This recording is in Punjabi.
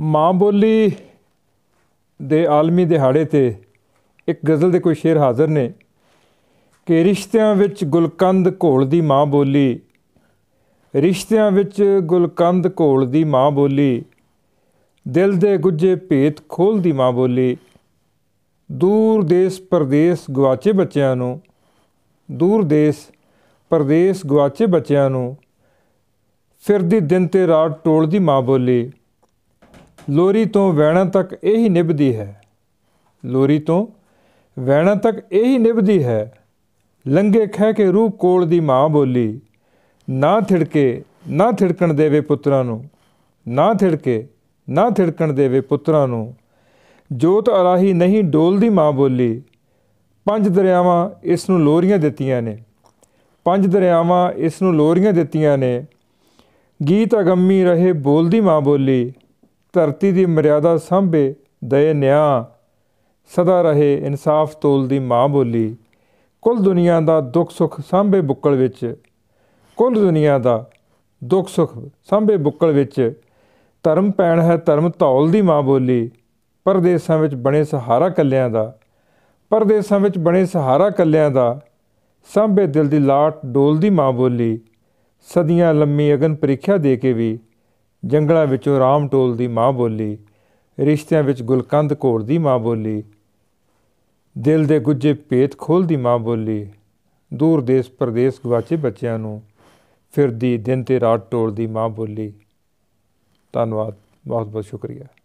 ਮਾਂ ਬੋਲੀ ਦੇ ਆਲਮੀ ਦਿਹਾੜੇ ਤੇ ਇੱਕ ਗਜ਼ਲ ਦੇ ਕੋਈ ਸ਼ੇਰ ਹਾਜ਼ਰ ਨੇ ਕਿ ਰਿਸ਼ਤਿਆਂ ਵਿੱਚ ਗੁਲਕੰਦ ਘੋਲਦੀ ਮਾਂ ਬੋਲੀ ਰਿਸ਼ਤਿਆਂ ਵਿੱਚ ਗੁਲਕੰਦ ਘੋਲਦੀ ਮਾਂ ਬੋਲੀ ਦਿਲ ਦੇ ਗੁੱਜੇ ਭੇਤ ਖੋਲਦੀ ਮਾਂ ਬੋਲੀ ਦੂਰ ਦੇਸ ਪਰਦੇਸ ਗਵਾਚੇ ਬੱਚਿਆਂ ਨੂੰ ਦੂਰ ਦੇਸ ਪਰਦੇਸ ਗਵਾਚੇ ਬੱਚਿਆਂ ਨੂੰ ਫਿਰਦੀ ਦਿਨ ਤੇ ਰਾਤ ਟੋਲਦੀ ਮਾਂ ਬੋਲੀ ਲੋਰੀ ਤੋਂ ਵੈਣਾ ਤੱਕ ਇਹੀ ਨਿਭਦੀ ਹੈ ਲੋਰੀ ਤੋਂ ਵੈਣਾ ਤੱਕ ਇਹੀ ਨਿਭਦੀ ਹੈ ਲੰਗੇ ਖਹਿ ਕੇ ਰੂਹ ਕੋਲ ਦੀ ਮਾਂ ਬੋਲੀ ਨਾ ਥਿੜਕੇ ਨਾ ਥਿੜਕਣ ਦੇਵੇ ਪੁੱਤਰਾਂ ਨੂੰ ਨਾ ਥਿੜਕੇ ਨਾ ਥਿੜਕਣ ਦੇਵੇ ਪੁੱਤਰਾਂ ਨੂੰ ਜੋਤ ਅਰਾਹੀ ਨਹੀਂ ਡੋਲਦੀ ਮਾਂ ਬੋਲੀ ਪੰਜ ਦਰਿਆਵਾਂ ਇਸ ਨੂੰ ਲੋਰੀਆਂ ਦਿੱਤੀਆਂ ਨੇ ਪੰਜ ਦਰਿਆਵਾਂ ਇਸ ਨੂੰ ਲੋਰੀਆਂ ਦਿੱਤੀਆਂ ਨੇ ਗੀਤ ਅਗੰਮੀ ਰਹੇ ਬੋਲਦੀ ਮਾਂ ਬੋਲੀ ਧਰਤੀ ਦੀ ਮਰਿਆਦਾ ਸੰਭੇ ਦਏ ਨਿਆ ਸਦਾ ਰਹੇ ਇਨਸਾਫ ਤੋਲ ਦੀ ਮਾਂ ਬੋਲੀ ਕੁੱਲ ਦੁਨੀਆ ਦਾ ਦੁੱਖ ਸੁੱਖ ਸੰਭੇ ਬੁੱਕਲ ਵਿੱਚ ਕੁੱਲ ਦੁਨੀਆ ਦਾ ਦੁੱਖ ਸੁੱਖ ਸੰਭੇ ਬੁੱਕਲ ਵਿੱਚ ਧਰਮ ਪੈਣ ਹੈ ਧਰਮ ਧੌਲ ਦੀ ਮਾਂ ਬੋਲੀ ਪਰਦੇਸਾਂ ਵਿੱਚ ਬਣੇ ਸਹਾਰਾ ਕੱਲਿਆਂ ਦਾ ਪਰਦੇਸਾਂ ਵਿੱਚ ਬਣੇ ਸਹਾਰਾ ਕੱਲਿਆਂ ਦਾ ਸੰਭੇ ਦਿਲ ਦੀ ਲਾਟ ਡੋਲ ਦੀ ਮਾਂ ਬੋਲੀ ਸਦੀਆਂ ਲੰਮੀ ਅਗਨ ਪ੍ਰੀਖਿਆ ਦੇ ਕੇ ਵੀ ਜੰਗਲਾਂ ਵਿੱਚੋਂ ਰਾਮ ਟੋਲ ਦੀ ਮਾਂ ਬੋਲੀ ਰਿਸ਼ਤਿਆਂ ਵਿੱਚ ਗੁਲਕੰਦ ਘੋੜ ਦੀ ਮਾਂ ਬੋਲੀ ਦਿਲ ਦੇ ਗੁੱਜੇ ਪੇਤ ਖੋਲ ਦੀ ਮਾਂ ਬੋਲੀ ਦੂਰ ਦੇਸ ਪਰਦੇਸ ਗਵਾਚੇ ਬੱਚਿਆਂ ਨੂੰ ਫਿਰਦੀ ਦਿਨ ਤੇ ਰਾਤ ਟੋਲਦੀ ਮਾਂ ਬੋਲੀ ਧੰਨਵਾਦ ਬਹੁਤ ਬਹੁਤ ਸ਼ੁਕਰੀਆ